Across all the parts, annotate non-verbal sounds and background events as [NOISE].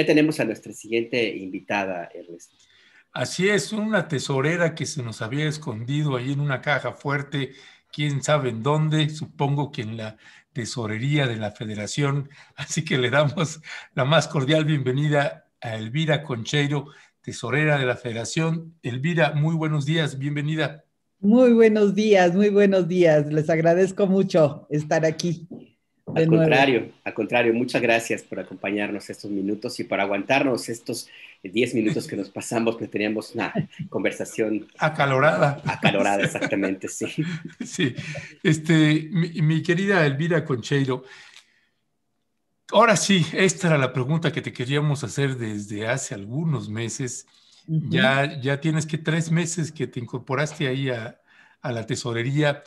Ya tenemos a nuestra siguiente invitada, Ernesto. Así es, una tesorera que se nos había escondido ahí en una caja fuerte, quién sabe en dónde, supongo que en la tesorería de la federación. Así que le damos la más cordial bienvenida a Elvira Concheiro, tesorera de la federación. Elvira, muy buenos días, bienvenida. Muy buenos días, muy buenos días. Les agradezco mucho estar aquí. Al contrario, al contrario, muchas gracias por acompañarnos estos minutos y por aguantarnos estos 10 minutos que nos pasamos, que teníamos una [LAUGHS] conversación acalorada. Acalorada, [LAUGHS] exactamente, sí. Sí, este, mi, querida Elvira Concheiro, ahora sí, esta era la pregunta que te queríamos hacer desde hace algunos meses. ya, ya tienes que tres meses que te incorporaste ahí a, a la tesorería.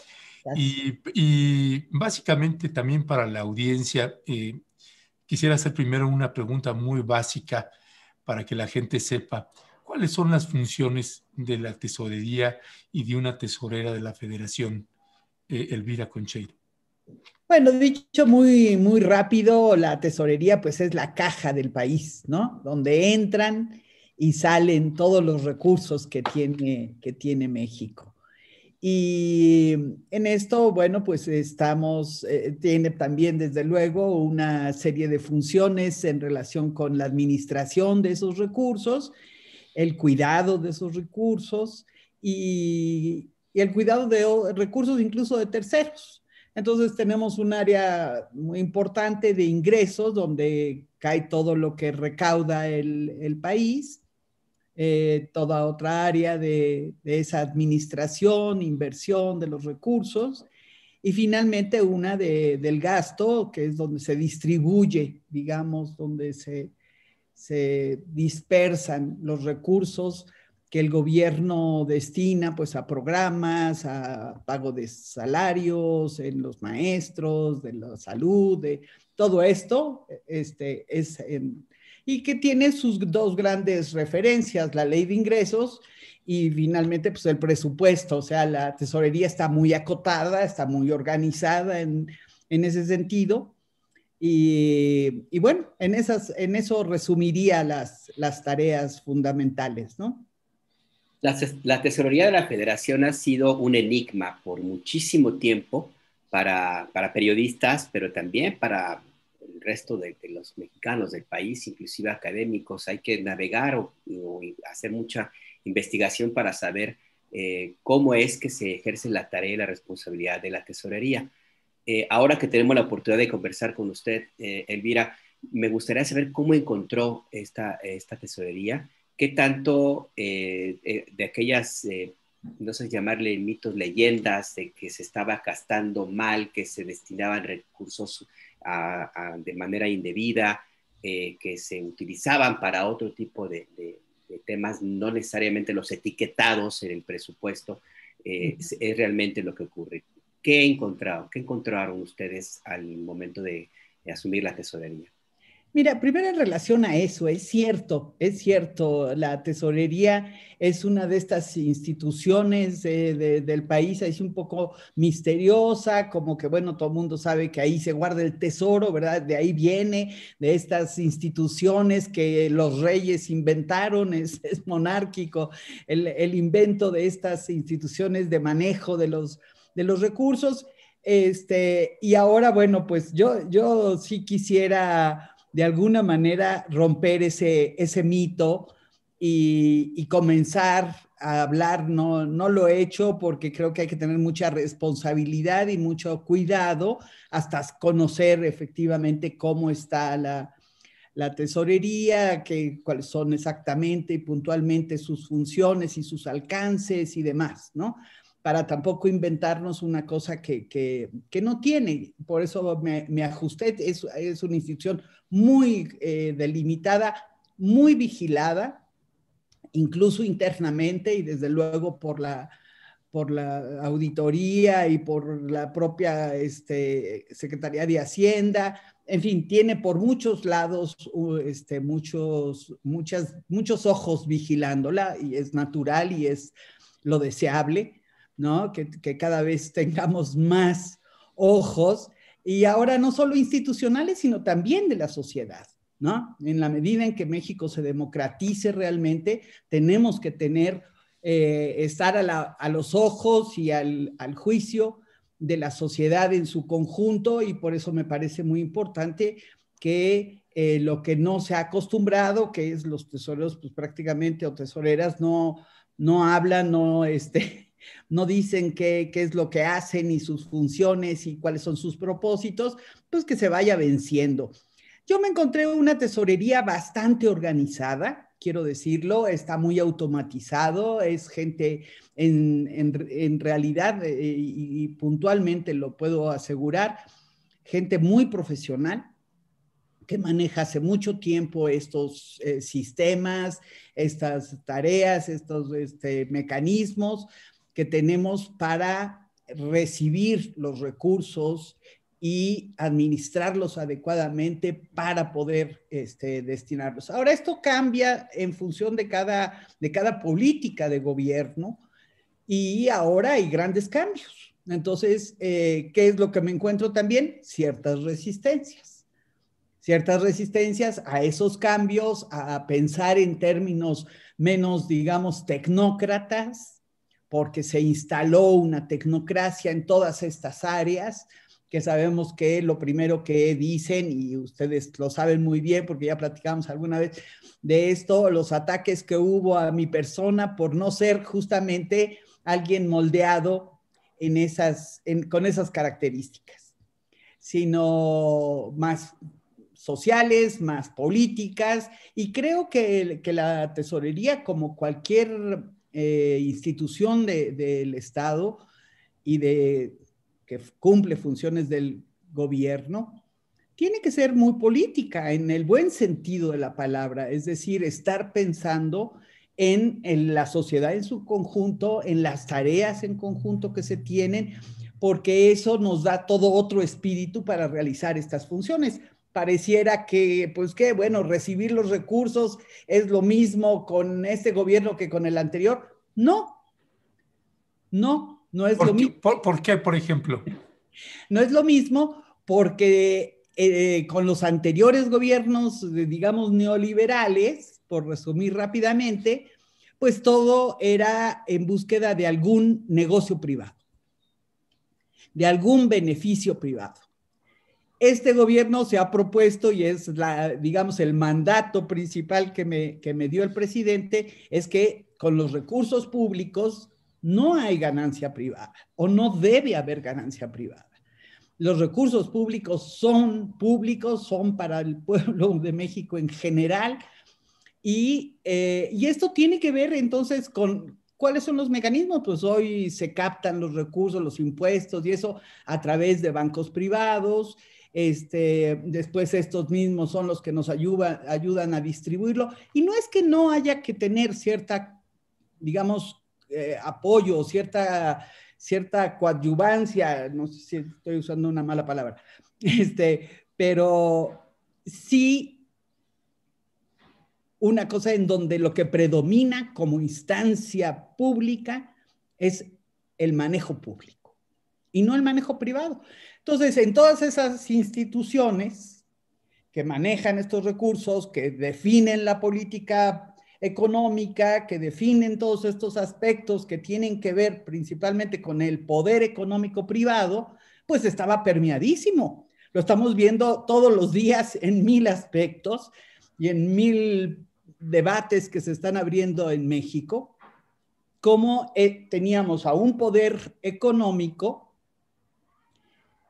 Y, básicamente también para la audiencia, eh, quisiera hacer primero una pregunta muy básica para que la gente sepa cuáles son las funciones de la tesorería y de una tesorera de la federación, eh, Elvira Concheiro. Bueno, dicho muy, muy rápido, la tesorería pues es la caja del país, ¿no? Donde entran y salen todos los recursos que tiene, que tiene México. Y en esto, bueno, pues estamos, eh, tiene también desde luego una serie de funciones en relación con la administración de esos recursos, el cuidado de esos recursos y, el cuidado de recursos incluso de terceros. Entonces tenemos un área muy importante de ingresos donde cae todo lo que recauda el país eh, toda otra área de, esa administración, inversión de los recursos, y finalmente una del gasto, que es donde se distribuye, digamos, donde se, se dispersan los recursos que el gobierno destina pues a programas, a pago de salarios, en los maestros, de la salud, de todo esto este, es en, y que tiene sus dos grandes referencias, la ley de ingresos y finalmente pues el presupuesto, o sea, la tesorería está muy acotada, está muy organizada en, ese sentido. Y, bueno, en, esas, en eso resumiría las, las tareas fundamentales, ¿no? La, tesorería de la federación ha sido un enigma por muchísimo tiempo para, para periodistas, pero también para resto de, los mexicanos del país, inclusive académicos. Hay que navegar o, hacer mucha investigación para saber eh, cómo es que se ejerce la tarea y la responsabilidad de la tesorería. Eh, ahora que tenemos la oportunidad de conversar con usted, eh, Elvira, me gustaría saber cómo encontró esta, esta tesorería, qué tanto de aquellas no sé llamarle mitos, leyendas de que se estaba gastando mal, que se destinaban recursos de manera indebida, eh, que se utilizaban para otro tipo de, temas, no necesariamente los etiquetados en el presupuesto, eh, es, realmente lo que ocurre. ¿Qué encontraron? ¿Qué encontraron ustedes al momento de asumir la tesorería? Mira, primero en relación a eso, es cierto, es cierto, la tesorería es una de estas instituciones del país, es un poco misteriosa, como que bueno, todo el mundo sabe que ahí se guarda el tesoro, ¿verdad? De ahí viene, de estas instituciones que los reyes inventaron, [LAUGHS] es, monárquico el, invento de estas instituciones de manejo de los, de los recursos. Este, y ahora, bueno, pues yo, yo sí quisiera de alguna manera romper ese, ese mito y, comenzar a hablar. No, no lo he hecho porque creo que hay que tener mucha responsabilidad y mucho cuidado hasta conocer efectivamente cómo está la, tesorería, que, cuáles son exactamente y puntualmente sus funciones y sus alcances y demás, ¿no? para tampoco inventarnos una cosa que, que, no tiene. Por eso me, ajusté. Es, es, una institución muy eh, delimitada, muy vigilada, incluso internamente y desde luego por la, por la auditoría y por la propia este, Secretaría de Hacienda. En fin, tiene por muchos lados uh, este, muchos, muchas, muchos ojos vigilándola y es natural y es lo deseable ¿no? Que, cada vez tengamos más ojos y ahora no solo institucionales, sino también de la sociedad. ¿No? En la medida en que México se democratice realmente, tenemos que tener, eh, estar a, los ojos y al, juicio de la sociedad en su conjunto y por eso me parece muy importante que eh, lo que no se ha acostumbrado, que es los tesoreros, pues prácticamente o tesoreras no, no hablan, no, este, no dicen qué, es lo que hacen y sus funciones y cuáles son sus propósitos, pues que se vaya venciendo. Yo me encontré una tesorería bastante organizada, quiero decirlo, está muy automatizado, es gente en, realidad, eh, y, puntualmente lo puedo asegurar, gente muy profesional, que maneja hace mucho tiempo estos eh, sistemas, estas tareas, estos este, mecanismos, que tenemos para recibir los recursos y administrarlos adecuadamente para poder este, destinarlos. Ahora, esto cambia en función de cada, de cada política de gobierno y ahora hay grandes cambios. Entonces, eh, ¿qué es lo que me encuentro también? Ciertas resistencias. Ciertas resistencias a esos cambios, a pensar en términos menos, digamos, tecnócratas, porque se instaló una tecnocracia en todas estas áreas, que sabemos que lo primero que dicen, y ustedes lo saben muy bien porque ya platicamos alguna vez de esto, los ataques que hubo a mi persona por no ser justamente alguien moldeado en esas, con esas características, sino más sociales, más políticas, y creo que, que la tesorería, como cualquier eh, institución del Estado y de que cumple funciones del gobierno, tiene que ser muy política en el buen sentido de la palabra, es decir, estar pensando en la sociedad en su conjunto, en las tareas en conjunto que se tienen, porque eso nos da todo otro espíritu para realizar estas funciones pareciera que, pues qué, bueno, recibir los recursos es lo mismo con este gobierno que con el anterior. No, no, no es lo mismo. Por, qué, por ejemplo? [LAUGHS] No es lo mismo porque eh, con los anteriores gobiernos, digamos, neoliberales, por resumir rápidamente, pues todo era en búsqueda de algún negocio privado, de algún beneficio privado este gobierno se ha propuesto y es, digamos, el mandato principal que me, dio el presidente, es que con los recursos públicos no hay ganancia privada o no debe haber ganancia privada. Los recursos públicos son públicos, son para el pueblo de México en general. Y, eh, y esto tiene que ver entonces con, ¿Cuáles son los mecanismos? Pues hoy se captan los recursos, los impuestos y eso a través de bancos privados, este, después estos mismos son los que nos ayudan a distribuirlo. Y no es que no haya que tener cierta, digamos, eh, apoyo, cierta, cierta coadyuvancia, no sé si estoy usando una mala palabra, [LAUGHS] este, pero sí una cosa en donde lo que predomina como instancia pública es el manejo público y no el manejo privado. Entonces, en todas esas instituciones que manejan estos recursos, que definen la política económica, que definen todos estos aspectos que tienen que ver principalmente con el poder económico privado, pues estaba permeadísimo. Lo estamos viendo todos los días en mil aspectos y en mil debates que se están abriendo en México, cómo eh, teníamos a un poder económico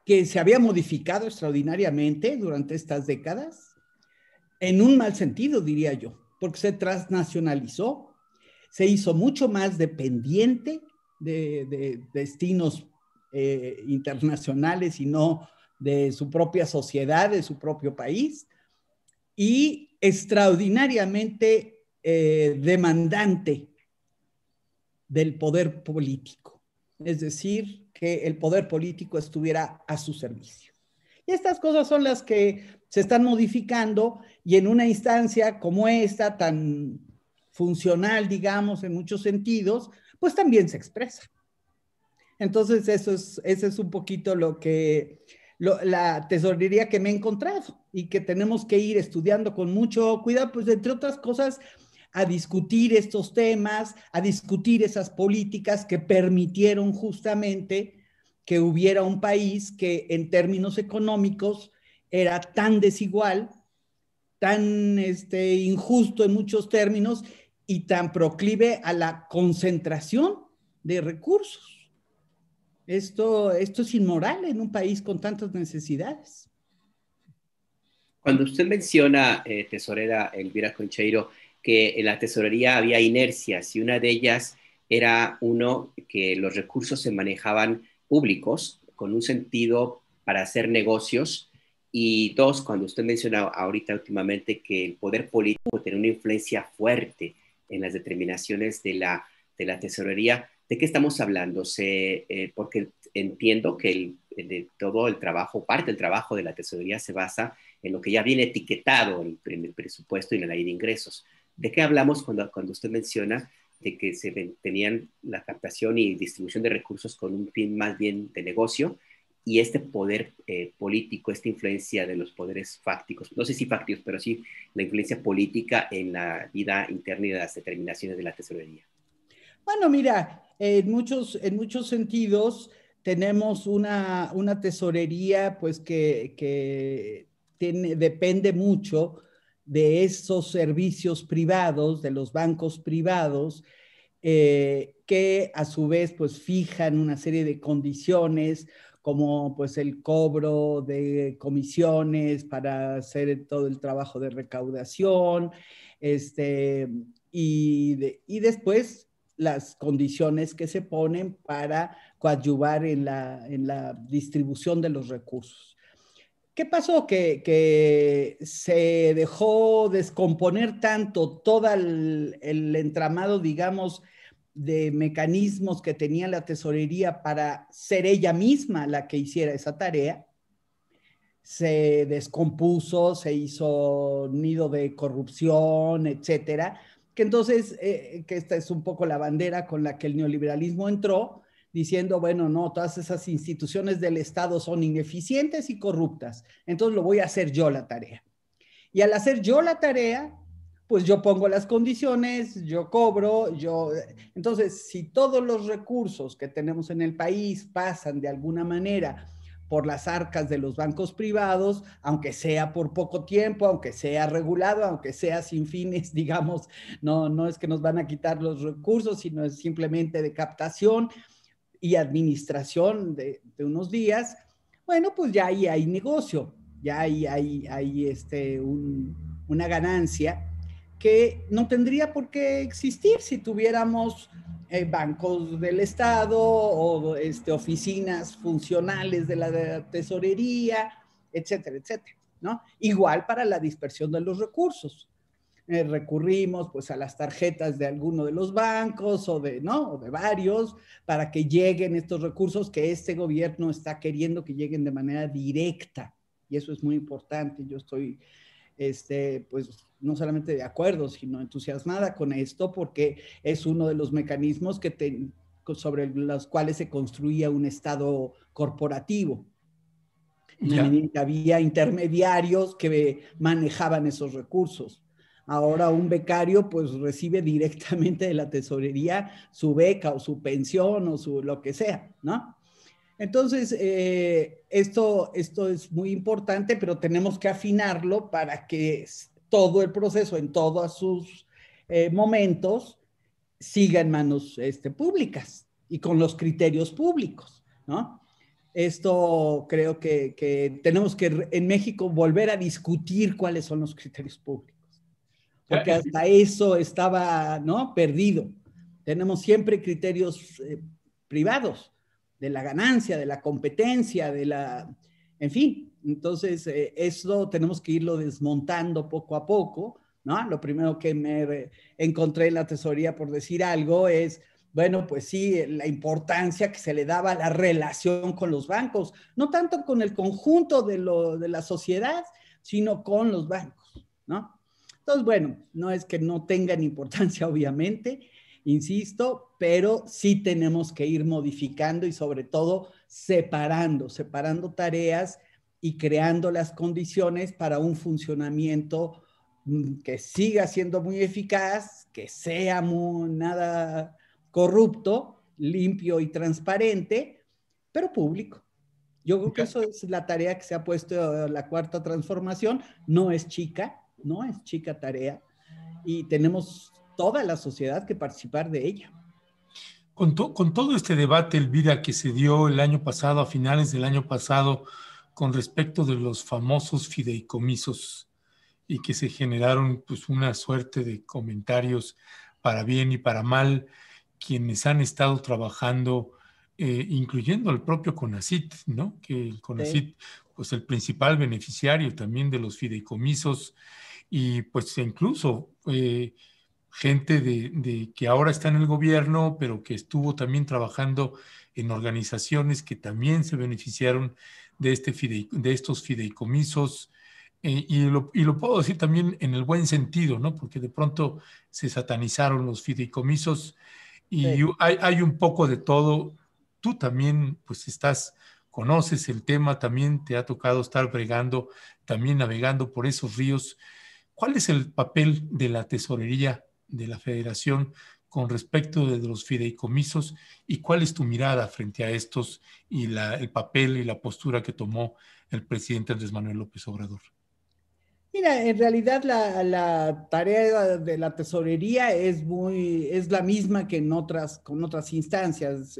que se había modificado extraordinariamente durante estas décadas, en un mal sentido, diría yo, porque se transnacionalizó, se hizo mucho más dependiente de, destinos eh, internacionales y no de su propia sociedad, de su propio país, y extraordinariamente eh, demandante del poder político. Es decir, que el poder político estuviera a su servicio. Y estas cosas son las que se están modificando y en una instancia como esta, tan funcional, digamos, en muchos sentidos, pues también se expresa. Entonces, eso es, es un poquito lo que, la tesorería que me he encontrado y que tenemos que ir estudiando con mucho cuidado, pues entre otras cosas, a discutir estos temas, a discutir esas políticas que permitieron justamente que hubiera un país que en términos económicos era tan desigual, tan este, injusto en muchos términos y tan proclive a la concentración de recursos. Esto, esto es inmoral en un país con tantas necesidades. Cuando usted menciona, eh, tesorera Elvira Concheiro, que en la tesorería había inercias y una de ellas era uno que los recursos se manejaban públicos con un sentido para hacer negocios y dos, cuando usted mencionaba ahorita últimamente que el poder político tiene una influencia fuerte en las determinaciones de la, de la tesorería, ¿de qué estamos hablando? Se, eh, porque entiendo que el, de todo el trabajo, parte del trabajo de la tesorería se basa en lo que ya viene etiquetado en el presupuesto y en la ley de ingresos. ¿De qué hablamos cuando, usted menciona de que se tenían la captación y distribución de recursos con un fin más bien de negocio y este poder eh, político, esta influencia de los poderes fácticos, no sé si fácticos, pero sí la influencia política en la vida interna y las determinaciones de la tesorería? Bueno, mira, en muchos, en muchos sentidos tenemos una, una tesorería pues que, depende mucho de esos servicios privados, de los bancos privados, eh, que a su vez pues fijan una serie de condiciones como pues el cobro de comisiones para hacer todo el trabajo de recaudación, este, y, después las condiciones que se ponen para coadyuvar en la distribución de los recursos. ¿Qué pasó que, se dejó descomponer tanto todo el, entramado, digamos, de mecanismos que tenía la tesorería para ser ella misma la que hiciera esa tarea? Se descompuso, se hizo nido de corrupción, etcétera. Que entonces, eh, que esta es un poco la bandera con la que el neoliberalismo entró, diciendo, bueno, no, todas esas instituciones del Estado son ineficientes y corruptas, entonces lo voy a hacer yo la tarea. Y al hacer yo la tarea, pues yo pongo las condiciones, yo cobro, yo... Entonces, si todos los recursos que tenemos en el país pasan de alguna manera por las arcas de los bancos privados, aunque sea por poco tiempo, aunque sea regulado, aunque sea sin fines, [LAUGHS] digamos, no, no es que nos van a quitar los recursos, sino es simplemente de captación, y administración de, unos días, bueno, pues ya ahí hay negocio, ya ahí hay, este, una ganancia que no tendría por qué existir si tuviéramos eh, bancos del Estado o este, oficinas funcionales de la, tesorería, etcétera, etcétera, ¿no? Igual para la dispersión de los recursos. Eh, recurrimos pues a las tarjetas de alguno de los bancos o de, ¿no? de varios para que lleguen estos recursos que este gobierno está queriendo que lleguen de manera directa. Y eso es muy importante. Yo estoy, este, pues, no solamente de acuerdo, sino entusiasmada con esto porque es uno de los mecanismos que sobre los cuales se construía un Estado corporativo. había intermediarios que manejaban esos recursos. Ahora un becario pues recibe directamente de la tesorería su beca o su pensión o su lo que sea, ¿no? Entonces, eh, esto, esto es muy importante, pero tenemos que afinarlo para que todo el proceso en todos sus eh, momentos siga en manos este, públicas y con los criterios públicos, ¿no? Esto creo que, que tenemos que en México volver a discutir cuáles son los criterios públicos porque hasta eso estaba, ¿no? Perdido. Tenemos siempre criterios eh, privados de la ganancia, de la competencia, de la, en fin. Entonces, eh, eso tenemos que irlo desmontando poco a poco, ¿no? Lo primero que me encontré en la tesorería por decir algo es, bueno, pues sí, la importancia que se le daba a la relación con los bancos, no tanto con el conjunto de, de la sociedad, sino con los bancos, ¿no? Entonces, bueno, no es que no tengan importancia, [LAUGHS] obviamente, insisto, pero sí tenemos que ir modificando y sobre todo separando, separando tareas y creando las condiciones para un funcionamiento mm, que siga siendo muy eficaz, que sea nada corrupto, limpio y transparente, pero público. Yo creo que eso es la tarea que se ha puesto eh, la cuarta transformación, no es chica, no es chica tarea y tenemos toda la sociedad que participar de ella. Con, con, todo este debate, Elvira, que se dio el año pasado, a finales del año pasado, con respecto de los famosos fideicomisos y que se generaron pues una suerte de comentarios para bien y para mal, quienes han estado trabajando, eh, incluyendo al propio CONACIT, ¿no? Que el CONACIT, pues el principal beneficiario también de los fideicomisos, y pues incluso eh, gente de, que ahora está en el gobierno, pero que estuvo también trabajando en organizaciones que también se beneficiaron de, este de estos fideicomisos. Eh, y, lo, puedo decir también en el buen sentido, ¿no? Porque de pronto se satanizaron los fideicomisos y hay, hay, un poco de todo. Tú también, pues estás, conoces el tema, también te ha tocado estar bregando, también navegando por esos ríos. ¿Cuál es el papel de la tesorería de la federación con respecto de los fideicomisos y cuál es tu mirada frente a estos y el papel y la postura que tomó el presidente Andrés Manuel López Obrador? Mira, en realidad la, tarea de la tesorería es muy, es la misma que en otras, con otras instancias.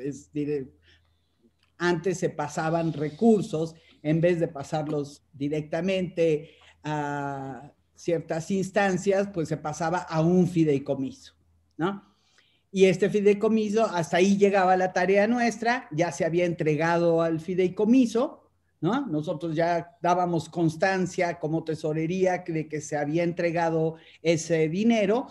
antes se pasaban recursos en vez de pasarlos directamente a, ciertas instancias, pues se pasaba a un fideicomiso, ¿no? Y este fideicomiso, hasta ahí llegaba la tarea nuestra, ya se había entregado al fideicomiso, ¿no? Nosotros ya dábamos constancia como tesorería de que se había entregado ese dinero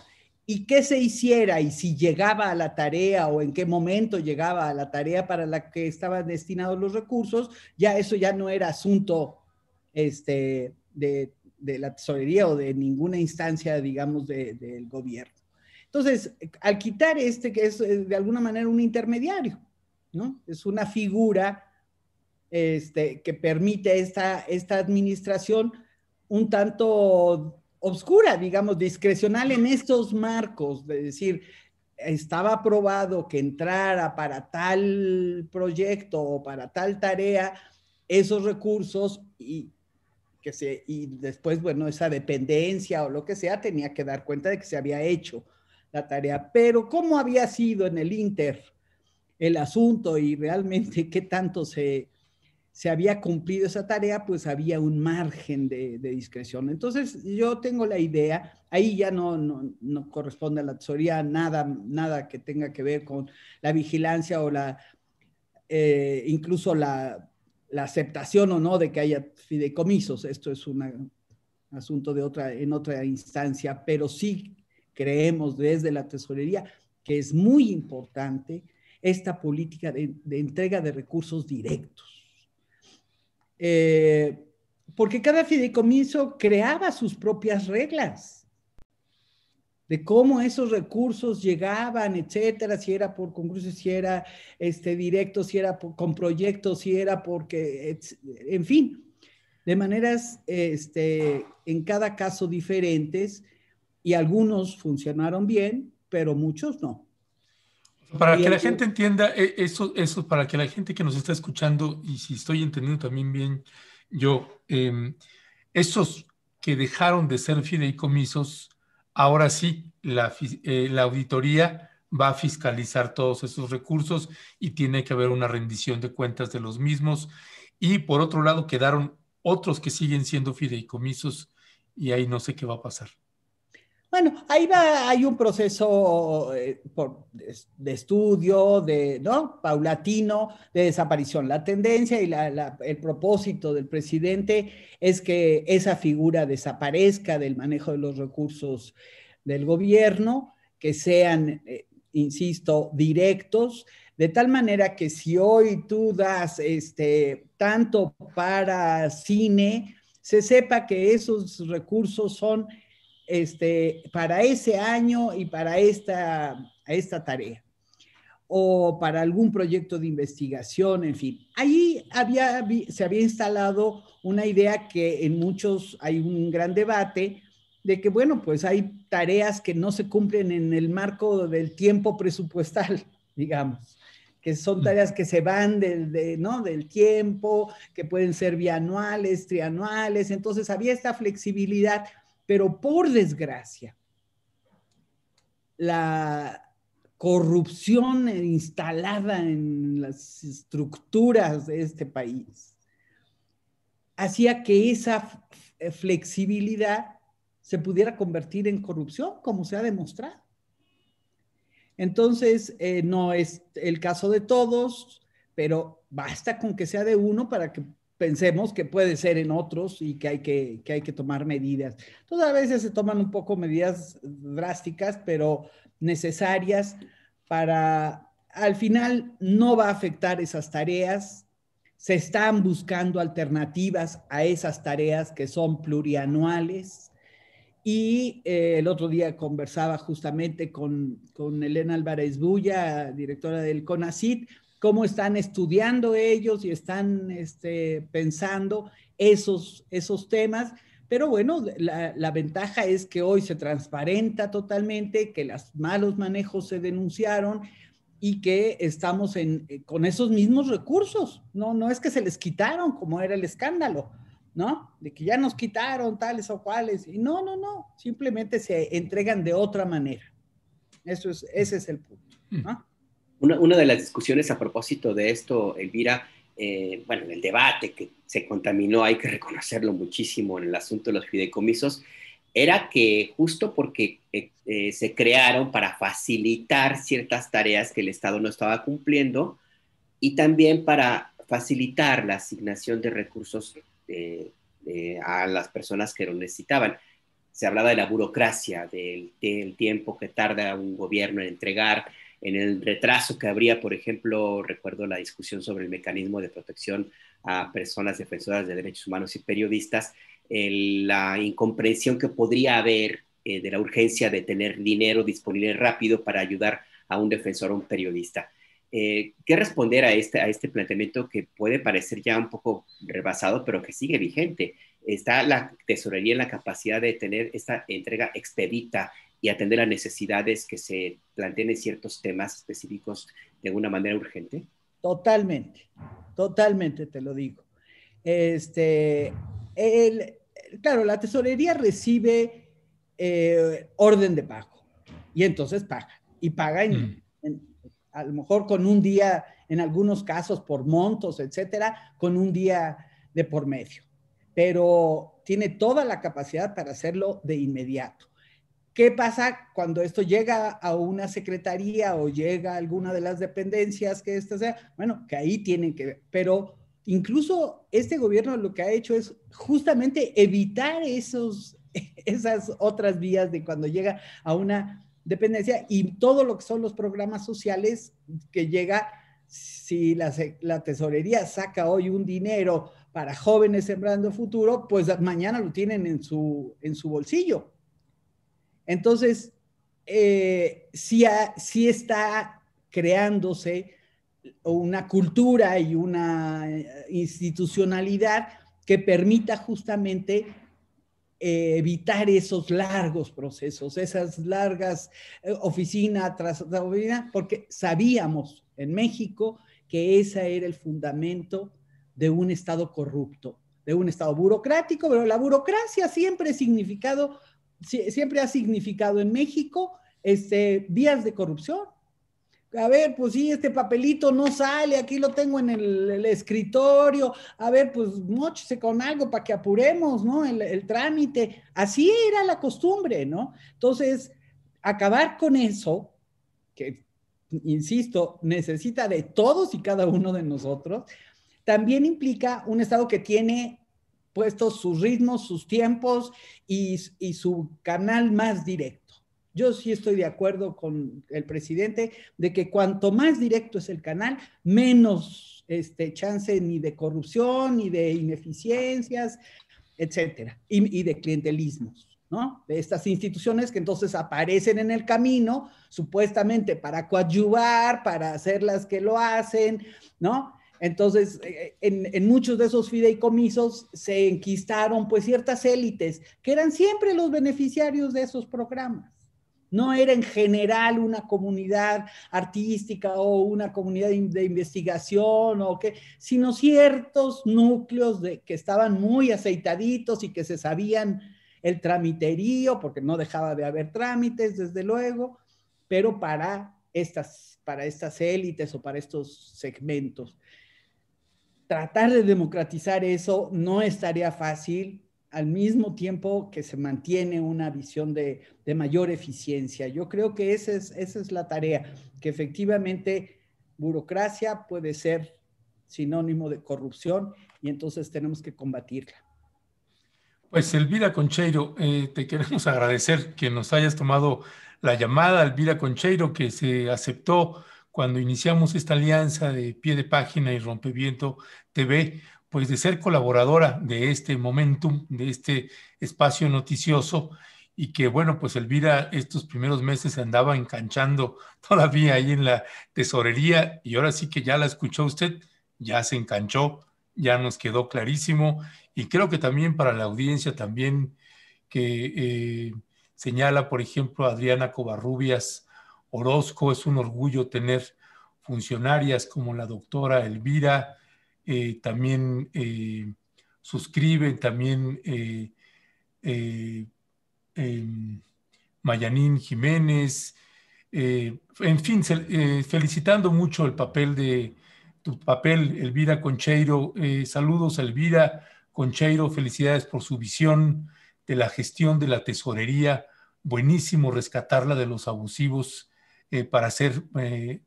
y qué se hiciera y si llegaba a la tarea o en qué momento llegaba a la tarea para la que estaban destinados los recursos, ya eso ya no era asunto este, de de la tesorería o de ninguna instancia, digamos, del gobierno. Entonces, al quitar este, que es eh, de alguna manera un intermediario, ¿no? Es una figura este, que permite esta, esta administración un tanto obscura, digamos, discrecional en estos marcos, de decir, estaba aprobado que entrara para tal proyecto o para tal tarea esos recursos y, que se, y después, bueno, esa dependencia o lo que sea, tenía que dar cuenta de que se había hecho la tarea. Pero cómo había sido en el Inter el asunto y realmente [LAUGHS] qué tanto se, se había cumplido esa tarea, pues había un margen de, discreción. Entonces, yo tengo la idea, ahí ya no, no, corresponde a la tesoría nada, nada que tenga que ver con la vigilancia o la, eh, incluso la la aceptación o no de que haya fideicomisos. Esto es un asunto de otra, en otra instancia, pero sí creemos desde la tesorería que es muy importante esta política de, entrega de recursos directos. Eh, porque cada fideicomiso creaba sus propias reglas de cómo esos recursos llegaban, etcétera, si era por concursos, si era este, directo, si era con proyectos, si era porque, en fin, de maneras este, en cada caso diferentes y algunos funcionaron bien, pero muchos no. Para que la gente entienda e, eso, eso, para que la gente que nos está escuchando y si estoy entendiendo también bien yo, em, esos que dejaron de ser fideicomisos ahora sí, eh, la, auditoría va a fiscalizar todos esos recursos y tiene que haber una rendición de cuentas de los mismos. Y por otro lado, quedaron otros que siguen siendo fideicomisos y ahí no sé qué va a pasar. Bueno, ahí va, hay un proceso eh, de estudio, de, ¿no? Paulatino, de desaparición. La tendencia y el propósito del presidente es que esa figura desaparezca del manejo de los recursos del gobierno, que sean, eh, insisto, directos, de tal manera que si hoy tú das este, tanto para cine, se sepa que esos recursos son este, para ese año y para esta, esta tarea o para algún proyecto de investigación, en fin. Ahí había, se había instalado una idea que en muchos hay un gran debate de que, bueno, pues hay tareas que no se cumplen en el marco del tiempo presupuestal, [LAUGHS] digamos, que son mm. tareas que se van del, ¿no? del tiempo, que pueden ser bianuales, trianuales, entonces había esta flexibilidad pero por desgracia, la corrupción instalada en las estructuras de este país hacía que esa flexibilidad se pudiera convertir en corrupción, como se ha demostrado. Entonces, eh, no es el caso de todos, pero basta con que sea de uno para que pensemos que puede ser en otros y que hay que, hay que tomar medidas. Todas las veces se toman un poco medidas drásticas, pero necesarias para, al final, no va a afectar esas tareas. Se están buscando alternativas a esas tareas que son plurianuales. Y eh, el otro día conversaba justamente con, con Elena Álvarez Bulla, directora del CONACIT, cómo están estudiando ellos y están este, pensando esos, esos temas. Pero bueno, la, ventaja es que hoy se transparenta totalmente, que los malos manejos se denunciaron y que estamos en, eh, con esos mismos recursos. No, no es que se les quitaron como era el escándalo, ¿no? De que ya nos quitaron tales o cuales. Y no, no, no. Simplemente se entregan de otra manera. Eso es, ese es el punto. ¿no? Mm. Una, de las discusiones a propósito de esto, Elvira, eh, bueno, en el debate que se contaminó, hay que reconocerlo muchísimo en el asunto de los fideicomisos, era que justo porque eh, eh, se crearon para facilitar ciertas tareas que el Estado no estaba cumpliendo y también para facilitar la asignación de recursos a las personas que lo necesitaban. Se hablaba de la burocracia, del, del tiempo que tarda un gobierno en entregar en el retraso que habría, por ejemplo, recuerdo la discusión sobre el mecanismo de protección a personas defensoras de derechos humanos y periodistas, la incomprensión que podría haber eh, de la urgencia de tener dinero disponible rápido para ayudar a un defensor o un periodista. Eh, ¿Qué responder a este, a este planteamiento que puede parecer ya un poco rebasado, pero que sigue vigente? Está la tesorería en la capacidad de tener esta entrega expedita, y atender a necesidades que se planteen ciertos temas específicos de una manera urgente? Totalmente, totalmente te lo digo. Este, claro, la tesorería recibe eh, orden de pago y entonces paga. Y paga mm. a lo mejor con un día, en algunos casos por montos, etcétera, con un día de por medio. Pero tiene toda la capacidad para hacerlo de inmediato. ¿Qué pasa cuando esto llega a una secretaría o llega a alguna de las dependencias que esta sea? Bueno, que ahí tienen que ver, pero incluso este gobierno lo que ha hecho es justamente evitar esos, [LAUGHS] esas otras vías de cuando llega a una dependencia y todo lo que son los programas sociales que llega, si la, la tesorería saca hoy un dinero para jóvenes sembrando futuro, pues mañana lo tienen en su, en su bolsillo. Entonces, eh, sí, está creándose una cultura y una eh, institucionalidad que permita justamente eh, evitar esos largos procesos, esas largas oficinas, oficina tras oficina, porque sabíamos en México que ese era el fundamento de un Estado corrupto, de un Estado burocrático, pero la burocracia siempre ha significado siempre ha significado en México este, vías de corrupción. A ver, pues sí, este papelito no sale, aquí lo tengo en el, escritorio. A ver, pues mochese con algo para que apuremos, ¿no? El, el trámite. Así era la costumbre, ¿no? Entonces, acabar con eso, que, insisto, necesita de todos y cada uno de nosotros, también implica un Estado que tiene Puesto sus ritmos, sus tiempos y, y su canal más directo. Yo sí estoy de acuerdo con el presidente de que cuanto más directo es el canal, menos este, chance ni de corrupción, ni de ineficiencias, etcétera, y, y de clientelismos. ¿no? De estas instituciones que entonces aparecen en el camino, supuestamente para coadyuvar, para hacer las que lo hacen, ¿no? Entonces, eh, eh, en, muchos de esos fideicomisos se enquistaron pues ciertas élites que eran siempre los beneficiarios de esos programas. No era en general una comunidad artística o una comunidad de, investigación o qué, sino ciertos núcleos que estaban muy aceitaditos y que se sabían el tramiterío, porque no dejaba de haber trámites, desde luego, pero para estas, para estas élites o para estos segmentos tratar de democratizar eso no es tarea fácil, al mismo tiempo que se mantiene una visión de, mayor eficiencia. Yo creo que esa es, la tarea, que efectivamente burocracia puede ser sinónimo de corrupción y entonces tenemos que combatirla. Pues Elvira Concheiro, eh, te queremos [LAUGHS] agradecer que nos hayas tomado la llamada, Elvira Concheiro, que se aceptó cuando iniciamos esta alianza de pie de página y rompeviento TV, pues de ser colaboradora de este momentum, de este espacio noticioso y que bueno, pues Elvira estos primeros meses andaba enganchando [LAUGHS] todavía ahí en la tesorería y ahora sí que ya la escuchó usted, ya se enganchó, ya nos quedó clarísimo y creo que también para la audiencia también que eh, señala, por ejemplo, Adriana Covarrubias Orozco. Es un orgullo tener funcionarias como la doctora Elvira, eh, también eh, suscriben, también eh, em, Mayanín Jiménez, en fin, felicitando mucho el papel de tu papel, Elvira Concheiro. saludos, Elvira Concheiro, felicidades por su visión de la gestión de la tesorería. Buenísimo rescatarla de los abusivos eh, para ser, eh,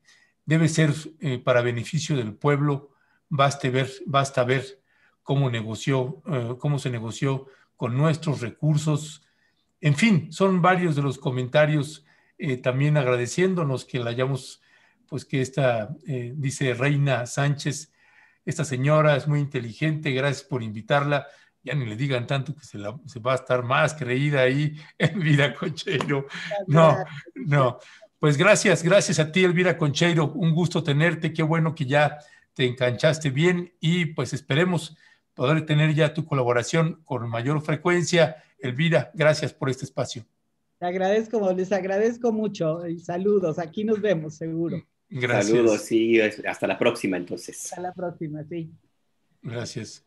debe ser eh, para beneficio del pueblo. Basta ver, basta ver cómo, negoció, cómo se negoció con nuestros recursos. En fin, son varios de los comentarios también agradeciéndonos que la hayamos, pues que esta, dice Reina Sánchez, esta señora es muy inteligente, gracias por invitarla ya ni le digan tanto que se, se, va a estar más creída ahí [LAUGHS] en vida cochero. No, no. Pues gracias, gracias a ti, Elvira Concheiro. Un gusto tenerte. Qué bueno que ya te enganchaste bien y pues esperemos poder tener ya tu colaboración con mayor frecuencia. Elvira, gracias por este espacio. Te agradezco, les agradezco mucho saludos. Aquí nos vemos, seguro. Gracias. Saludos, sí, hasta la próxima entonces. Hasta la próxima, sí. Gracias.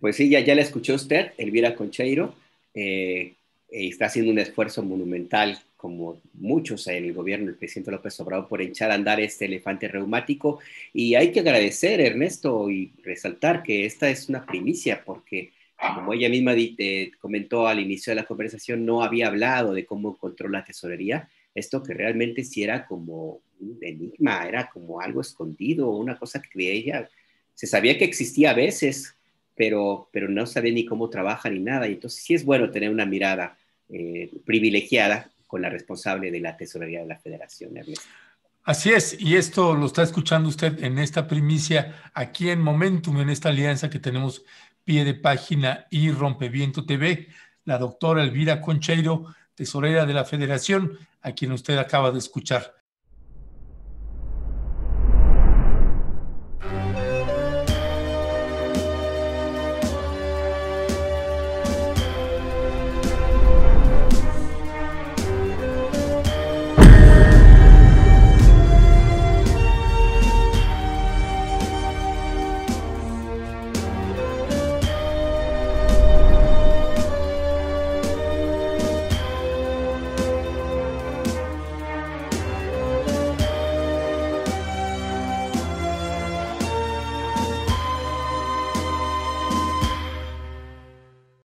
Pues sí, ya, ya la escuchó usted, Elvira Concheiro, eh, está haciendo un esfuerzo monumental como muchos en el gobierno, el presidente López Obrador, por echar a andar este elefante reumático. Y hay que agradecer, Ernesto, y resaltar que esta es una primicia, porque como ella misma eh, comentó al inicio de la conversación, no había hablado de cómo controla la tesorería. Esto que realmente sí era como un enigma, era como algo escondido, una cosa que ella se sabía que existía a veces, pero, pero no sabía ni cómo trabaja ni nada. Y entonces sí es bueno tener una mirada eh, privilegiada con la responsable de la tesorería de la federación, Así es, y esto lo está escuchando usted en esta primicia aquí en Momentum, en esta alianza que tenemos pie de página y Rompeviento TV, la doctora Elvira Concheiro, tesorera de la federación, a quien usted acaba de escuchar.